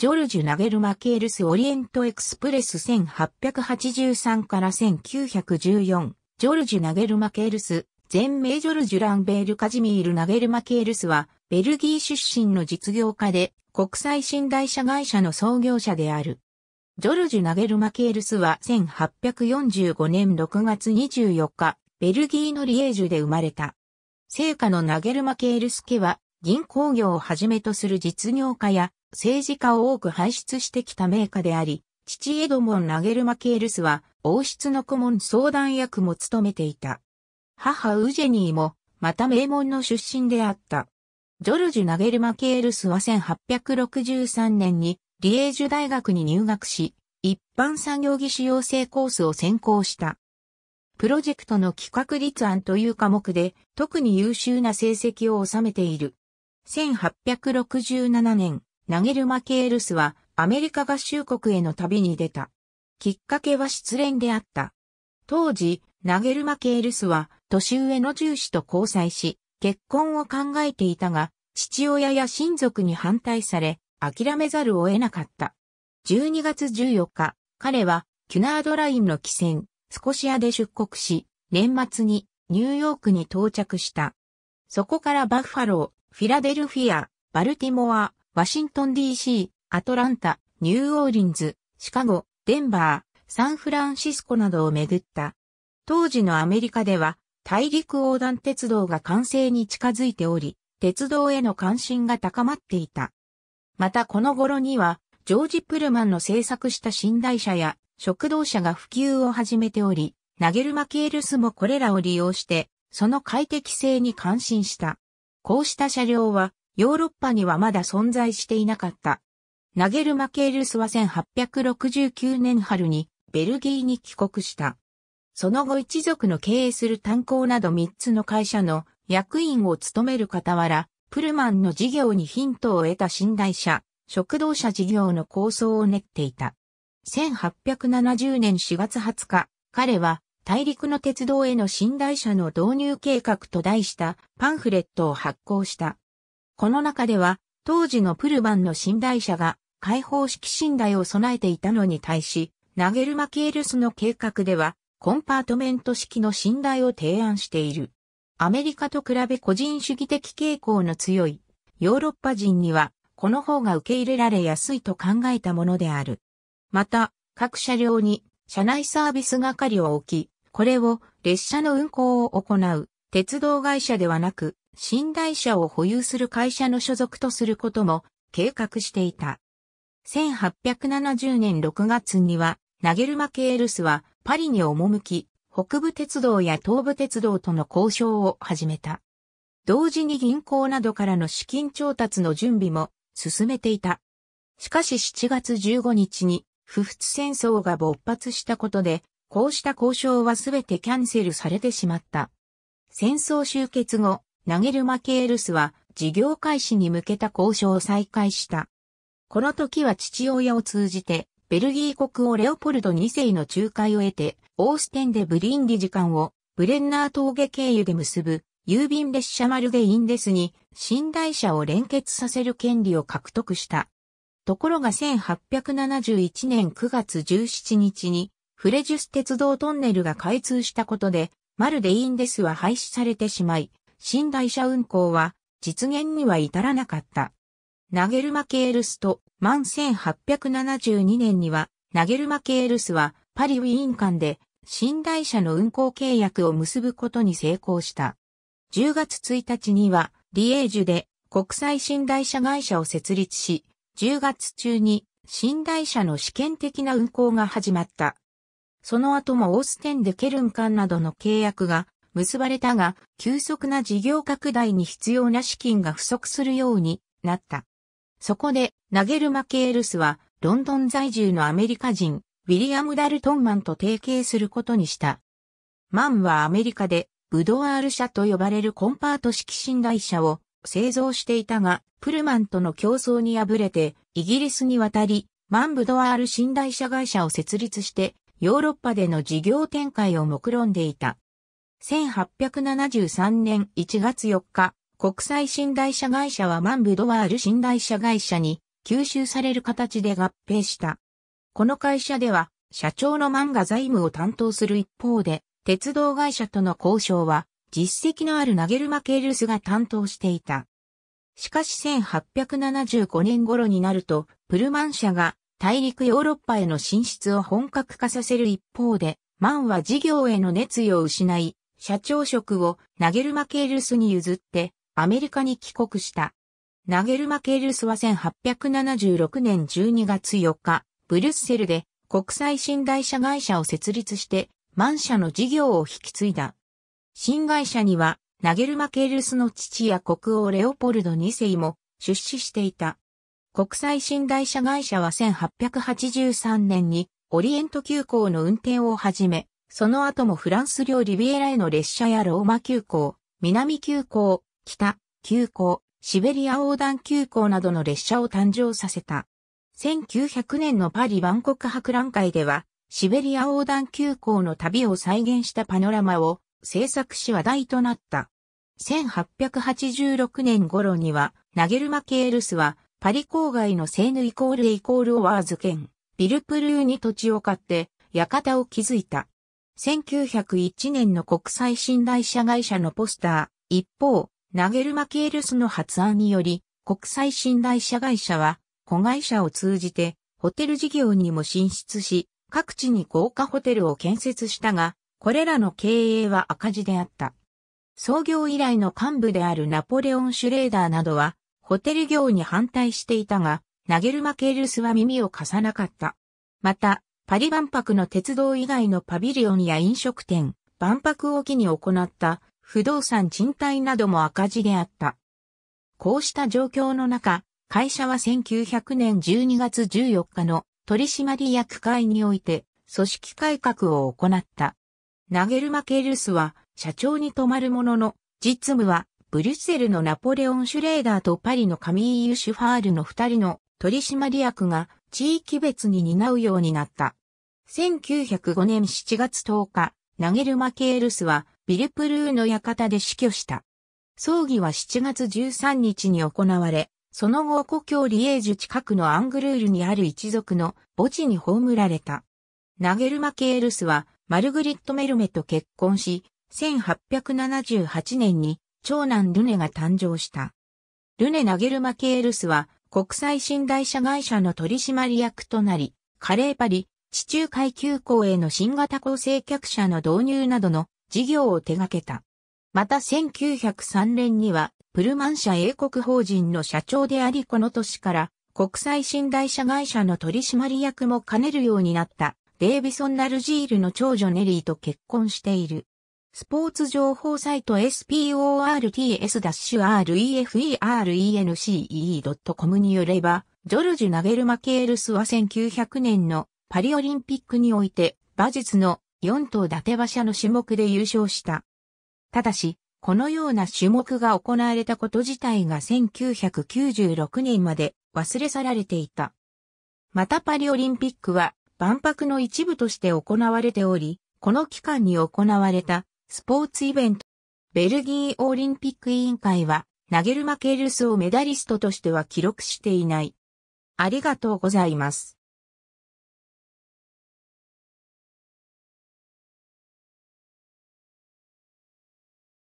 ジョルジュ・ナゲル・マケールス・オリエント・エクスプレス1883から1914、ジョルジュ・ナゲル・マケールス、全名ジョルジュ・ランベール・カジミール・ナゲル・マケールスは、ベルギー出身の実業家で、国際信頼者会社の創業者である。ジョルジュ・ナゲル・マケールスは1845年6月24日、ベルギーのリエージュで生まれた。聖火のナゲル・マケールス家は、銀行業をはじめとする実業家や政治家を多く輩出してきた名家であり、父エドモン・ラゲルマ・ケールスは王室の顧問相談役も務めていた。母ウジェニーも、また名門の出身であった。ジョルジュ・ナゲルマ・ケールスは1863年にリエージュ大学に入学し、一般産業技師養成コースを専攻した。プロジェクトの企画立案という科目で特に優秀な成績を収めている。1867年、ナゲル・マケールスはアメリカ合衆国への旅に出た。きっかけは失恋であった。当時、ナゲル・マケールスは年上の重視と交際し、結婚を考えていたが、父親や親族に反対され、諦めざるを得なかった。12月14日、彼はキュナードラインの汽船、スコシアで出国し、年末にニューヨークに到着した。そこからバッファロー、フィラデルフィア、バルティモア、ワシントン DC、アトランタ、ニューオーリンズ、シカゴ、デンバー、サンフランシスコなどをめぐった。当時のアメリカでは大陸横断鉄道が完成に近づいており、鉄道への関心が高まっていた。またこの頃には、ジョージ・プルマンの制作した寝台車や食堂車が普及を始めており、ナゲルマ・ケールスもこれらを利用して、その快適性に感心した。こうした車両はヨーロッパにはまだ存在していなかった。ナゲル・マケールスは1869年春にベルギーに帰国した。その後一族の経営する炭鉱など3つの会社の役員を務める傍ら、プルマンの事業にヒントを得た信頼者、食堂車事業の構想を練っていた。1870年4月20日、彼は大陸の鉄道への信頼者の導入計画と題したパンフレットを発行した。この中では、当時のプルバンの寝台車が開放式寝台を備えていたのに対し、ナゲルマキエルスの計画では、コンパートメント式の寝台を提案している。アメリカと比べ個人主義的傾向の強い、ヨーロッパ人には、この方が受け入れられやすいと考えたものである。また、各車両に車内サービス係を置き、これを列車の運行を行う鉄道会社ではなく新台車を保有する会社の所属とすることも計画していた。1870年6月には、ナゲルマ・ケールスはパリに赴き、北部鉄道や東部鉄道との交渉を始めた。同時に銀行などからの資金調達の準備も進めていた。しかし7月15日に不仏戦争が勃発したことで、こうした交渉はすべてキャンセルされてしまった。戦争終結後、ナゲルマケールスは事業開始に向けた交渉を再開した。この時は父親を通じて、ベルギー国王レオポルド2世の仲介を得て、オーステンでブリンディ時間をブレンナー峠経由で結ぶ郵便列車マルゲインデスに寝台車を連結させる権利を獲得した。ところが1871年9月17日にフレジュス鉄道トンネルが開通したことで、マルデインデスは廃止されてしまい、新台車運行は実現には至らなかった。ナゲルマ・ケールスと万1872年にはナゲルマ・ケールスはパリ・ウィーン間で新台車の運行契約を結ぶことに成功した。10月1日にはリエージュで国際新台車会社を設立し、10月中に新台車の試験的な運行が始まった。その後もオーステンでケルン間などの契約が結ばれたが、急速な事業拡大に必要な資金が不足するようになった。そこで、ナゲルマ・ケールスは、ロンドン在住のアメリカ人、ウィリアム・ダルトンマンと提携することにした。マンはアメリカで、ブドワール社と呼ばれるコンパート式信頼車を製造していたが、プルマンとの競争に敗れて、イギリスに渡り、マンブドワール信頼車会社を設立して、ヨーロッパでの事業展開を目論んでいた。1873年1月4日、国際信頼者会社はマンブドワール信頼者会社に吸収される形で合併した。この会社では、社長の漫が財務を担当する一方で、鉄道会社との交渉は、実績のあるナゲルマ・ケールスが担当していた。しかし1875年頃になると、プルマン社が大陸ヨーロッパへの進出を本格化させる一方で、マンは事業への熱意を失い、社長職をナゲルマ・ケールスに譲ってアメリカに帰国した。ナゲルマ・ケールスは1876年12月4日、ブリュッセルで国際信頼者会社を設立してマン社の事業を引き継いだ。新会社にはナゲルマ・ケールスの父や国王レオポルド2世も出資していた。国際信頼者会社は1883年にオリエント急行の運転を始め、その後もフランス領リビエラへの列車やローマ急行、南急行、北、急行、シベリア横断急行などの列車を誕生させた。1900年のパリ万国博覧会では、シベリア横断急行の旅を再現したパノラマを制作し話題となった。1886年頃には、ナゲルマ・ケールスは、パリ郊外のセーヌイコールイコールオワーズ県、ビルプルーに土地を買って、館を築いた。1901年の国際信頼者会社のポスター、一方、ナゲルマケールスの発案により、国際信頼者会社は、子会社を通じて、ホテル事業にも進出し、各地に豪華ホテルを建設したが、これらの経営は赤字であった。創業以来の幹部であるナポレオン・シュレーダーなどは、ホテル業に反対していたが、ナゲルマ・ケールスは耳を貸さなかった。また、パリ万博の鉄道以外のパビリオンや飲食店、万博を機に行った不動産賃貸なども赤字であった。こうした状況の中、会社は1900年12月14日の取締役会において組織改革を行った。ナゲルマ・ケルスは社長に泊まるものの実務はブリュッセルのナポレオン・シュレーダーとパリのカミーユ・シュファールの二人の取締役が地域別に担うようになった。1905年7月10日、ナゲルマケールスはビルプルーの館で死去した。葬儀は7月13日に行われ、その後故郷リエージュ近くのアングルールにある一族の墓地に葬られた。ナゲルマケールスはマルグリット・メルメと結婚し、1878年に長男ルネが誕生した。ルネ・ナゲルマケールスは国際信頼者会社の取締役となり、カレーパリ、地中海急行への新型構成客車の導入などの事業を手掛けた。また1903年には、プルマン社英国法人の社長でありこの年から国際信頼者会社の取締役も兼ねるようになったデイビソン・ナルジールの長女ネリーと結婚している。スポーツ情報サイト sports-reference.com によれば、ジョルジュ・ナゲル・マケールスは1900年のパリオリンピックにおいて、馬術の4頭伊達馬車の種目で優勝した。ただし、このような種目が行われたこと自体が1996年まで忘れ去られていた。またパリオリンピックは万博の一部として行われており、この期間に行われたスポーツイベント、ベルギーオリンピック委員会はナゲルマケルスをメダリストとしては記録していない。ありがとうございます。